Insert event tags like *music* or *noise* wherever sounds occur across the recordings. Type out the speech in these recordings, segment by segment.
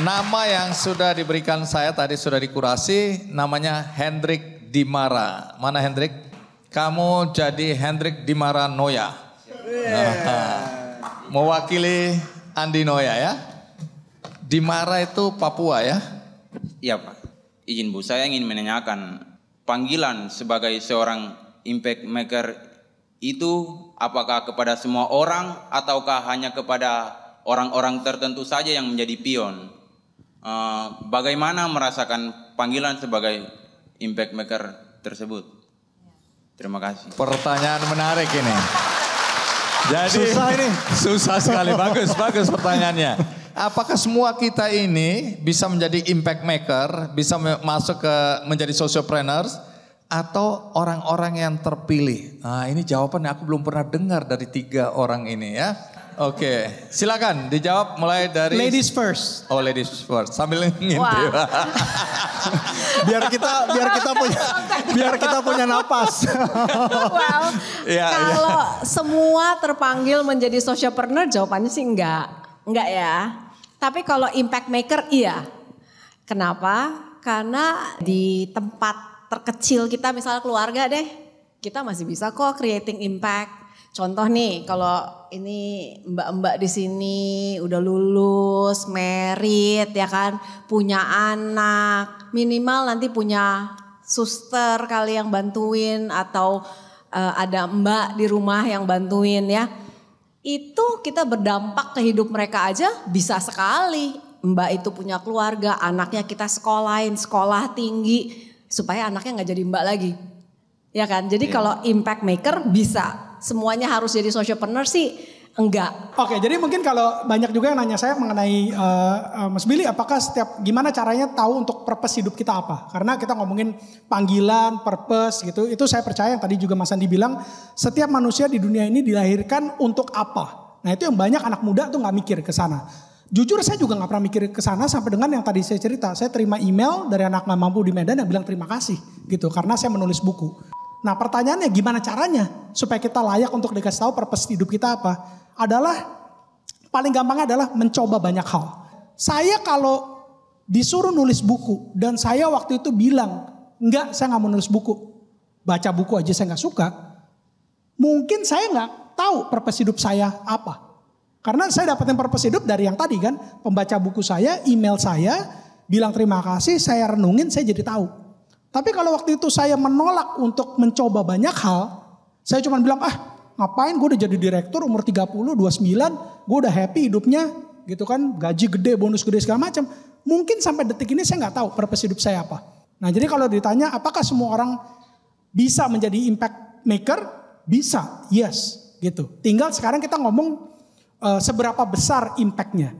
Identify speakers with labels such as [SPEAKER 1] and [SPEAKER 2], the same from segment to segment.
[SPEAKER 1] Nama yang sudah diberikan saya tadi sudah dikurasi, namanya Hendrik Dimara. Mana Hendrik? Kamu jadi Hendrik Dimara Noya. Yeah. mewakili Andi Noya ya. Dimara itu Papua ya?
[SPEAKER 2] Iya Pak. Izin Bu, saya ingin menanyakan panggilan sebagai seorang impact maker itu apakah kepada semua orang ataukah hanya kepada orang-orang tertentu saja yang menjadi pion? Eh, bagaimana merasakan panggilan sebagai impact maker tersebut?
[SPEAKER 1] Terima kasih. Pertanyaan menarik ini. Jadi susah ini, *laughs* susah sekali. Bagus, bagus pertanyaannya. Apakah semua kita ini bisa menjadi impact maker, bisa masuk ke menjadi socialpreneurs atau orang-orang yang terpilih? Nah, ini jawaban yang aku belum pernah dengar dari tiga orang ini ya. Oke, okay. silakan dijawab mulai dari Ladies first. Oh, ladies first. Sambil ngintip. Wow. *laughs*
[SPEAKER 2] biar kita biar kita punya biar kita punya napas. *laughs*
[SPEAKER 3] wow.
[SPEAKER 2] Ya, iya. Kalau ya.
[SPEAKER 3] semua terpanggil menjadi social partner, jawabannya sih enggak. Enggak ya. Tapi kalau impact maker iya. Kenapa? Karena di tempat terkecil kita misalnya keluarga deh, kita masih bisa kok creating impact Contoh nih kalau ini mbak-mbak di sini udah lulus, merit ya kan, punya anak, minimal nanti punya suster kali yang bantuin atau uh, ada mbak di rumah yang bantuin ya. Itu kita berdampak ke hidup mereka aja bisa sekali. Mbak itu punya keluarga, anaknya kita sekolahin, sekolah tinggi supaya anaknya nggak jadi mbak lagi. Ya kan? Jadi yeah. kalau impact maker bisa semuanya harus jadi socialpreneur sih enggak.
[SPEAKER 4] Oke, jadi mungkin kalau banyak juga yang nanya saya mengenai uh, uh, Mas Billy, apakah setiap gimana caranya tahu untuk purpose hidup kita apa? Karena kita ngomongin panggilan, purpose gitu, itu saya percaya yang tadi juga Mas Andi bilang, setiap manusia di dunia ini dilahirkan untuk apa? Nah itu yang banyak anak muda tuh nggak mikir ke sana. Jujur saya juga nggak pernah mikir ke sana sampai dengan yang tadi saya cerita. Saya terima email dari anak nggak mampu di Medan yang bilang terima kasih gitu karena saya menulis buku. Nah pertanyaannya gimana caranya supaya kita layak untuk dikasih tahu purpose hidup kita apa? Adalah paling gampang adalah mencoba banyak hal. Saya kalau disuruh nulis buku dan saya waktu itu bilang enggak saya nggak mau nulis buku. Baca buku aja saya nggak suka. Mungkin saya nggak tahu purpose hidup saya apa. Karena saya dapetin purpose hidup dari yang tadi kan. Pembaca buku saya, email saya, bilang terima kasih, saya renungin, saya jadi tahu. Tapi kalau waktu itu saya menolak untuk mencoba banyak hal, saya cuma bilang, ah ngapain gue udah jadi direktur umur 30, 29, gue udah happy hidupnya gitu kan, gaji gede, bonus gede segala macam. Mungkin sampai detik ini saya nggak tahu purpose hidup saya apa. Nah jadi kalau ditanya apakah semua orang bisa menjadi impact maker? Bisa, yes gitu. Tinggal sekarang kita ngomong uh, seberapa besar impactnya.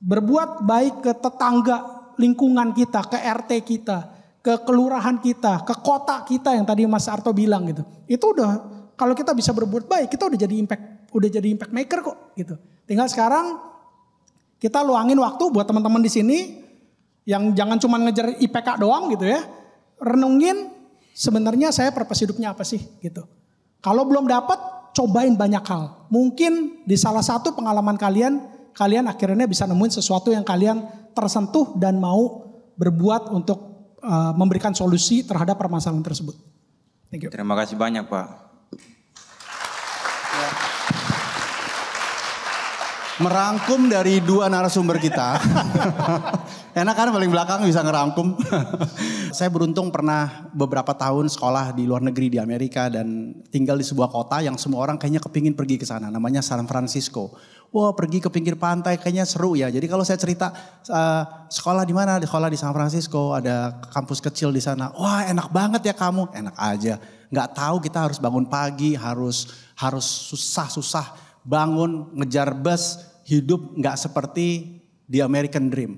[SPEAKER 4] Berbuat baik ke tetangga, lingkungan kita, ke RT kita, ke kelurahan kita, ke kota kita yang tadi Mas Arto bilang gitu. Itu udah kalau kita bisa berbuat baik, kita udah jadi impact, udah jadi impact maker kok gitu. Tinggal sekarang kita luangin waktu buat teman-teman di sini yang jangan cuma ngejar IPK doang gitu ya. Renungin sebenarnya saya purpose hidupnya apa sih gitu. Kalau belum dapat, cobain banyak hal. Mungkin di salah satu pengalaman kalian, kalian akhirnya bisa nemuin sesuatu yang kalian tersentuh dan mau berbuat untuk Uh, memberikan solusi terhadap permasalahan tersebut.
[SPEAKER 2] Thank you. Terima kasih banyak Pak. merangkum dari dua narasumber kita. *laughs* Enak kan paling belakang bisa ngerangkum. *laughs* saya beruntung pernah beberapa tahun sekolah di luar negeri di Amerika dan tinggal di sebuah kota yang semua orang kayaknya kepingin pergi ke sana. Namanya San Francisco. Wah wow, pergi ke pinggir pantai kayaknya seru ya. Jadi kalau saya cerita uh, sekolah di mana? Sekolah di San Francisco ada kampus kecil di sana. Wah enak banget ya kamu. Enak aja. Gak tahu kita harus bangun pagi, harus harus susah-susah bangun, ngejar bus, hidup nggak seperti di American Dream.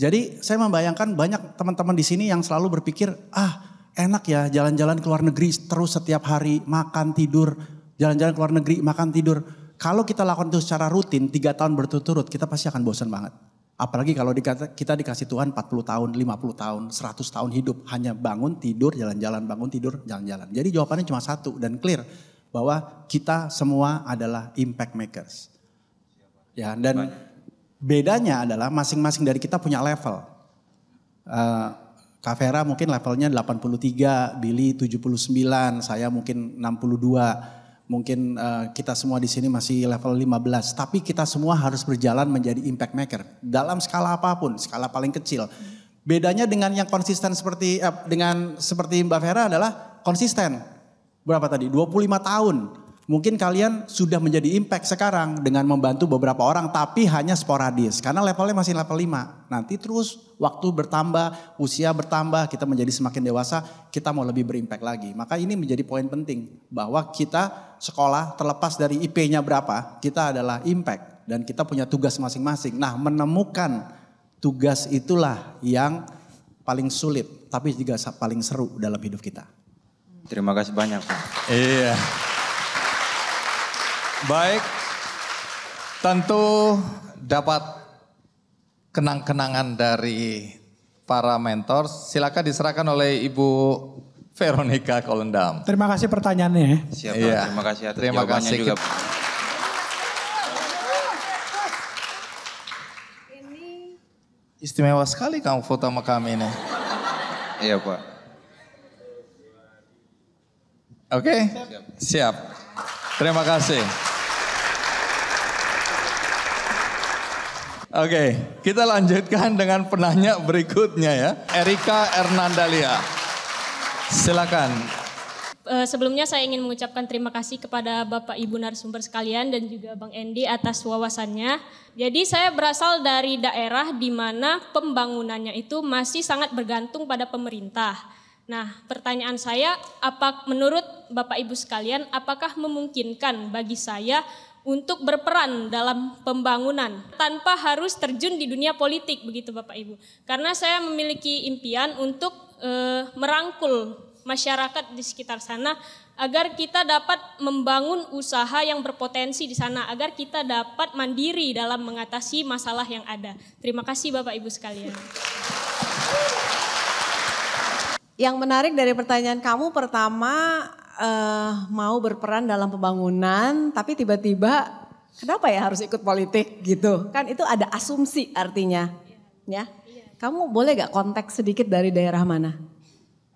[SPEAKER 2] Jadi saya membayangkan banyak teman-teman di sini yang selalu berpikir, ah enak ya jalan-jalan ke luar negeri terus setiap hari, makan, tidur, jalan-jalan ke luar negeri, makan, tidur. Kalau kita lakukan itu secara rutin, tiga tahun berturut-turut, kita pasti akan bosan banget. Apalagi kalau kita dikasih Tuhan 40 tahun, 50 tahun, 100 tahun hidup. Hanya bangun, tidur, jalan-jalan, bangun, tidur, jalan-jalan. Jadi jawabannya cuma satu dan clear. Bahwa kita semua adalah impact makers. Ya, dan bedanya adalah masing-masing dari kita punya level. Uh, eh, Kavera mungkin levelnya 83, Billy 79, saya mungkin 62. Mungkin uh, kita semua di sini masih level 15, tapi kita semua harus berjalan menjadi impact maker dalam skala apapun, skala paling kecil. Bedanya dengan yang konsisten seperti eh, dengan seperti Mbak Vera adalah konsisten. Berapa tadi? 25 tahun Mungkin kalian sudah menjadi impact sekarang dengan membantu beberapa orang tapi hanya sporadis karena levelnya masih level 5. Nanti terus waktu bertambah, usia bertambah, kita menjadi semakin dewasa, kita mau lebih berimpact lagi. Maka ini menjadi poin penting bahwa kita sekolah terlepas dari IP-nya berapa, kita adalah impact dan kita punya tugas masing-masing. Nah, menemukan tugas itulah yang paling sulit tapi juga paling seru dalam hidup kita. Terima kasih banyak, Pak.
[SPEAKER 1] Iya. Baik, tentu dapat kenang-kenangan dari para mentor. Silakan diserahkan oleh Ibu Veronica Kolendam.
[SPEAKER 4] Terima kasih pertanyaannya. Ya. Siap, ya. terima kasih atas terima jawabannya kasih. juga.
[SPEAKER 1] Ini istimewa sekali kamu foto sama kami ini. Iya Pak. Oke, okay? siap. siap. Terima kasih. Oke, kita lanjutkan dengan penanya berikutnya ya. Erika Hernandalia. Silakan.
[SPEAKER 5] Eh, sebelumnya saya ingin mengucapkan terima kasih kepada Bapak Ibu narasumber sekalian dan juga Bang Endi atas wawasannya. Jadi saya berasal dari daerah di mana pembangunannya itu masih sangat bergantung pada pemerintah. Nah, pertanyaan saya, apa menurut Bapak Ibu sekalian, apakah memungkinkan bagi saya untuk berperan dalam pembangunan tanpa harus terjun di dunia politik begitu Bapak Ibu. Karena saya memiliki impian untuk e, merangkul masyarakat di sekitar sana agar kita dapat membangun usaha yang berpotensi di sana agar kita dapat mandiri dalam mengatasi masalah yang ada. Terima kasih Bapak Ibu sekalian.
[SPEAKER 3] Yang menarik dari pertanyaan kamu pertama uh, mau berperan dalam pembangunan tapi tiba-tiba kenapa ya harus ikut politik gitu? Kan itu ada asumsi artinya. Ya. Kamu boleh gak konteks sedikit dari daerah mana?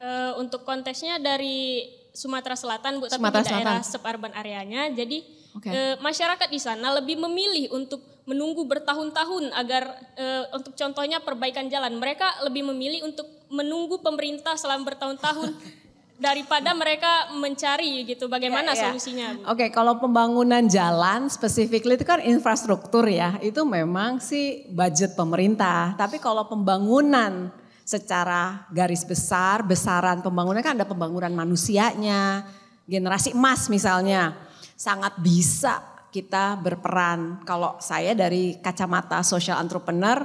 [SPEAKER 5] Uh, untuk konteksnya dari Sumatera Selatan Bu, Sumatera tapi di daerah Selatan. suburban areanya. Jadi okay. uh, eh, masyarakat di sana lebih memilih untuk menunggu bertahun-tahun agar uh, untuk contohnya perbaikan jalan. Mereka lebih memilih untuk menunggu pemerintah selama bertahun-tahun *laughs* daripada mereka mencari gitu bagaimana yeah, yeah. solusinya.
[SPEAKER 3] Oke, okay, kalau pembangunan jalan specifically itu kan infrastruktur ya. Itu memang sih budget pemerintah. Tapi kalau pembangunan secara garis besar, besaran pembangunan kan ada pembangunan manusianya, generasi emas misalnya. Sangat bisa kita berperan. Kalau saya dari kacamata social entrepreneur,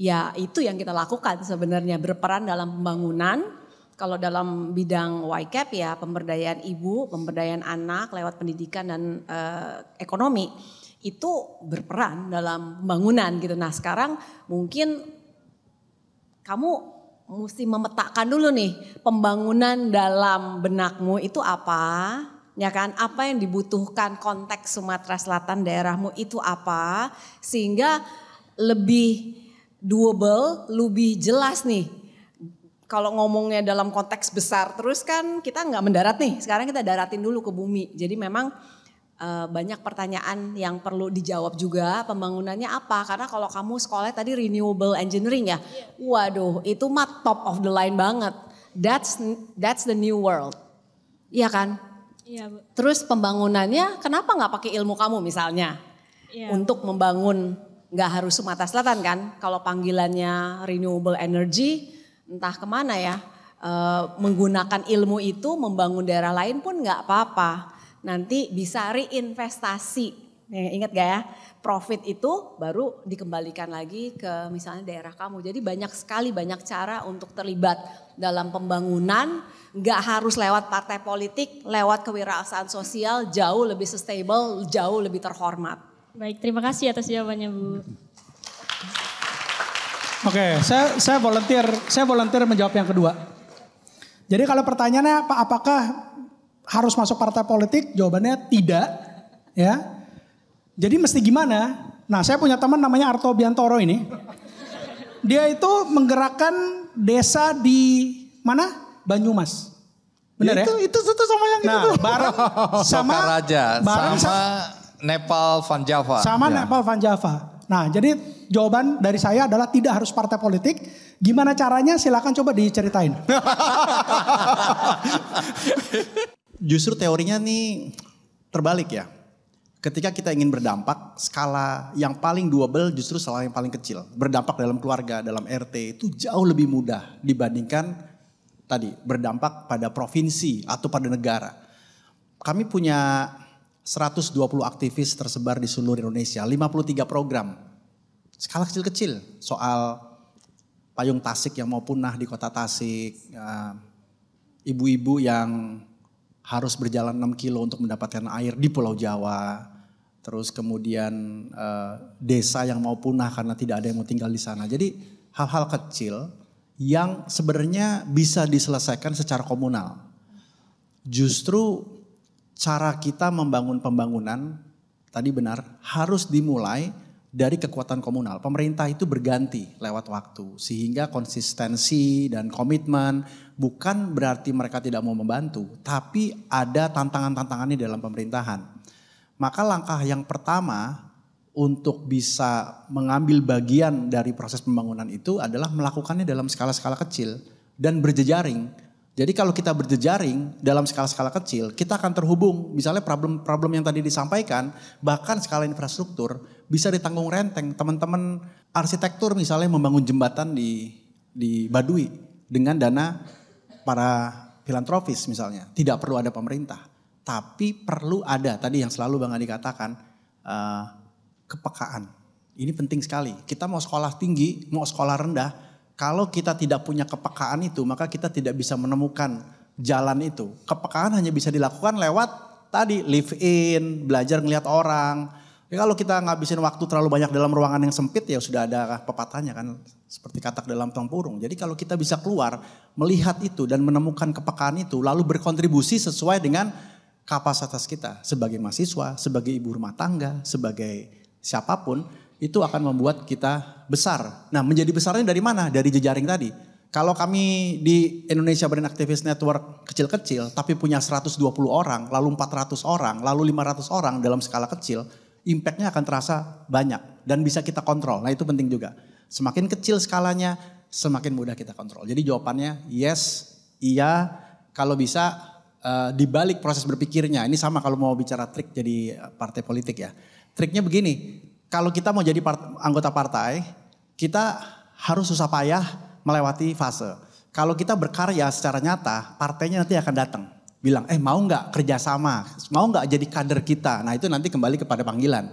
[SPEAKER 3] ya itu yang kita lakukan sebenarnya berperan dalam pembangunan kalau dalam bidang YCAP ya pemberdayaan ibu, pemberdayaan anak lewat pendidikan dan e, ekonomi itu berperan dalam pembangunan gitu. Nah sekarang mungkin kamu mesti memetakan dulu nih pembangunan dalam benakmu itu apa, ya kan? Apa yang dibutuhkan konteks Sumatera Selatan daerahmu itu apa, sehingga lebih doable, lebih jelas nih kalau ngomongnya dalam konteks besar terus kan kita nggak mendarat nih. Sekarang kita daratin dulu ke bumi. Jadi memang uh, banyak pertanyaan yang perlu dijawab juga pembangunannya apa karena kalau kamu sekolah tadi renewable engineering ya waduh itu mah top of the line banget that's that's the new world iya kan Iya. Bu. terus pembangunannya kenapa nggak pakai ilmu kamu misalnya Iya. untuk membangun nggak harus Sumatera Selatan kan kalau panggilannya renewable energy entah kemana ya e, menggunakan ilmu itu membangun daerah lain pun nggak apa-apa nanti bisa reinvestasi Nih, ingat gak ya profit itu baru dikembalikan lagi ke misalnya daerah kamu jadi banyak sekali banyak cara untuk terlibat dalam pembangunan nggak harus lewat partai politik lewat kewirausahaan sosial jauh lebih sustainable jauh lebih terhormat baik terima kasih
[SPEAKER 5] atas jawabannya bu
[SPEAKER 4] Oke, okay, saya saya volunteer, saya volunteer menjawab yang kedua. Jadi kalau pertanyaannya Pak apakah harus masuk partai politik? Jawabannya tidak, ya. Jadi mesti gimana? Nah, saya punya teman namanya Arto Biantoro ini. Dia itu menggerakkan desa di mana? Banyumas. Benar ya? Itu, ya? itu itu sama yang nah, itu. Nah, bareng
[SPEAKER 1] *laughs* sama Raja, bareng sama, sama Nepal Van Java. Sama ya. Nepal
[SPEAKER 4] Van Java. Nah, jadi jawaban dari saya adalah tidak harus partai politik. Gimana caranya? Silakan coba diceritain.
[SPEAKER 2] *laughs* Justru teorinya nih terbalik ya. Ketika kita ingin berdampak, skala yang paling doable justru skala yang paling kecil. Berdampak dalam keluarga, dalam RT itu jauh lebih mudah dibandingkan tadi berdampak pada provinsi atau pada negara. Kami punya 120 aktivis tersebar di seluruh Indonesia, 53 program skala kecil-kecil soal payung Tasik yang mau punah di kota Tasik, eh, ibu-ibu yang harus berjalan 6 kilo untuk mendapatkan air di Pulau Jawa, terus kemudian eh, desa yang mau punah karena tidak ada yang mau tinggal di sana. Jadi hal-hal kecil yang sebenarnya bisa diselesaikan secara komunal. Justru cara kita membangun pembangunan tadi benar harus dimulai dari kekuatan komunal. Pemerintah itu berganti lewat waktu sehingga konsistensi dan komitmen bukan berarti mereka tidak mau membantu, tapi ada tantangan-tantangannya dalam pemerintahan. Maka langkah yang pertama untuk bisa mengambil bagian dari proses pembangunan itu adalah melakukannya dalam skala-skala kecil dan berjejaring jadi kalau kita berjejaring dalam skala-skala kecil, kita akan terhubung. Misalnya problem-problem yang tadi disampaikan, bahkan skala infrastruktur bisa ditanggung renteng. Teman-teman arsitektur misalnya membangun jembatan di di Badui dengan dana para filantropis misalnya. Tidak perlu ada pemerintah, tapi perlu ada tadi yang selalu Bang Adi katakan uh, kepekaan. Ini penting sekali. Kita mau sekolah tinggi, mau sekolah rendah, kalau kita tidak punya kepekaan itu, maka kita tidak bisa menemukan jalan itu. Kepekaan hanya bisa dilakukan lewat tadi live in, belajar ngelihat orang. Ya kalau kita ngabisin waktu terlalu banyak dalam ruangan yang sempit ya sudah ada pepatahnya kan seperti katak dalam tempurung. Jadi kalau kita bisa keluar melihat itu dan menemukan kepekaan itu lalu berkontribusi sesuai dengan kapasitas kita sebagai mahasiswa, sebagai ibu rumah tangga, sebagai siapapun itu akan membuat kita besar. Nah, menjadi besarnya dari mana? Dari jejaring tadi. Kalau kami di Indonesia Brand Activist Network kecil-kecil, tapi punya 120 orang, lalu 400 orang, lalu 500 orang dalam skala kecil, impactnya akan terasa banyak dan bisa kita kontrol. Nah itu penting juga. Semakin kecil skalanya, semakin mudah kita kontrol. Jadi jawabannya yes, iya, kalau bisa uh, eh, dibalik proses berpikirnya. Ini sama kalau mau bicara trik jadi eh, partai politik ya. Triknya begini, kalau kita mau jadi part, anggota partai, kita harus susah payah melewati fase. Kalau kita berkarya secara nyata, partainya nanti akan datang. Bilang, eh mau nggak kerjasama, mau nggak jadi kader kita. Nah itu nanti kembali kepada panggilan.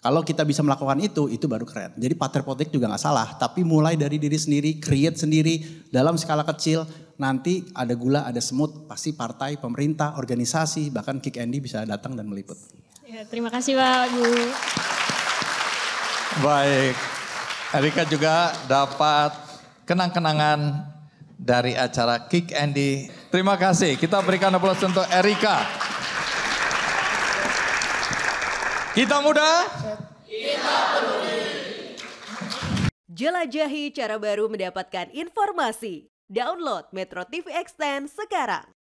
[SPEAKER 2] Kalau kita bisa melakukan itu, itu baru keren. Jadi partai politik juga nggak salah, tapi mulai dari diri sendiri, create sendiri dalam skala kecil. Nanti ada gula, ada semut, pasti partai, pemerintah, organisasi,
[SPEAKER 1] bahkan Kick Andy bisa datang dan meliput.
[SPEAKER 5] Ya, terima kasih Pak Bu.
[SPEAKER 1] Baik. Erika juga dapat kenang-kenangan dari acara Kick Andy. Terima kasih. Kita berikan aplaus untuk Erika. Kita muda. Kita peduli.
[SPEAKER 3] Jelajahi cara baru mendapatkan informasi. Download Metro TV Extend sekarang.